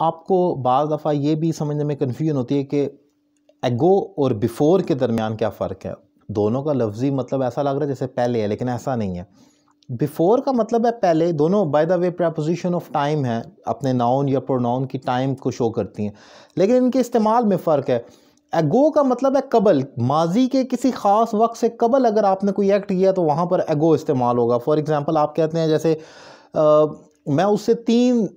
आपको बार दफ़ा ये भी समझने में कन्फ्यूजन होती है कि एगो और बिफ़ोर के दरमियान क्या फ़र्क है दोनों का लफ्ज़ी मतलब ऐसा लग रहा है जैसे पहले है लेकिन ऐसा नहीं है बिफ़ोर का मतलब है पहले दोनों by the way preposition of time है अपने नाउन या प्रोनाउन की टाइम को शो करती हैं लेकिन इनके इस्तेमाल में फ़र्क है एगो का मतलब है कबल माजी के किसी ख़ास वक्त से कबल अगर आपने कोई एक्ट किया तो वहाँ पर एगो इस्तेमाल होगा फॉर एग्ज़ाम्पल आप कहते हैं जैसे आ, मैं उससे तीन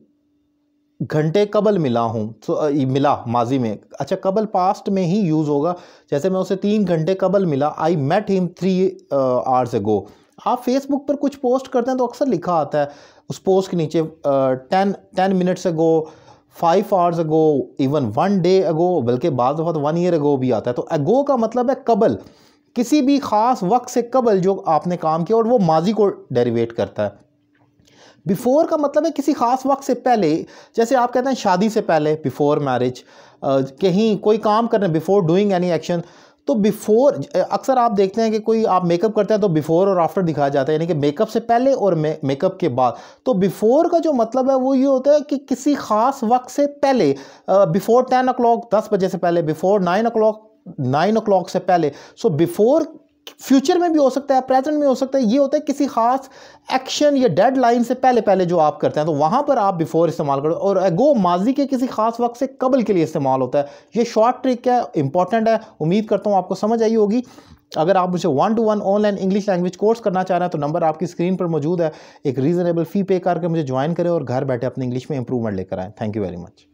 घंटे कबल मिला हूँ तो मिला माजी में अच्छा कबल पास्ट में ही यूज़ होगा जैसे मैं उसे तीन घंटे कबल मिला I met him three hours go आप फेसबुक पर कुछ पोस्ट करते हैं तो अक्सर लिखा आता है उस पोस्ट के नीचे ten ten minutes ago five hours ago even one day ago बल्कि बाद दफ़ा वन ईयर अगो भी आता है तो अगो का मतलब है कबल किसी भी ख़ास वक्त से कबल जो आपने काम किया और वो माजी को डेरीवेट करता है बिफ़ोर का मतलब है किसी ख़ास वक्त से पहले जैसे आप कहते हैं शादी से पहले बिफ़ोर मैरिज कहीं कोई काम हैं बिफ़ोर डूइंग एनी एक्शन तो बिफ़ोर अक्सर आप देखते हैं कि कोई आप मेकअप करते हैं तो बिफ़ोर और आफ्टर दिखाया जाता है यानी कि मेकअप से पहले और मेकअप के बाद तो बिफ़ोर का जो मतलब है वो ये होता है कि किसी ख़ास वक्त से पहले बिफ़ोर टेन ओ क्लॉक दस बजे से पहले before nine o'clock nine o'clock से पहले सो बिफ़ोर फ्यूचर में भी हो सकता है प्रेजेंट में हो सकता है ये होता है किसी खास एक्शन या डेडलाइन से पहले पहले जो आप करते हैं तो वहाँ पर आप बिफोर इस्तेमाल करो और गो माजी के किसी खास वक्त से कबल के लिए इस्तेमाल होता है ये शॉर्ट ट्रिक है इंपॉर्टेंट है उम्मीद करता हूँ आपको समझ आई होगी अगर आप मुझे one to one online English language course करना चाह रहे हैं तो नंबर आपकी स्क्रीन पर मौजूद है एक रीज़नेबल फ़ी पे करके मुझे ज्वाइन करें और घर बैठे अपने इंग्लिश में इंप्रूवमेंट लेकर आएँ थैंक यू वेरी मच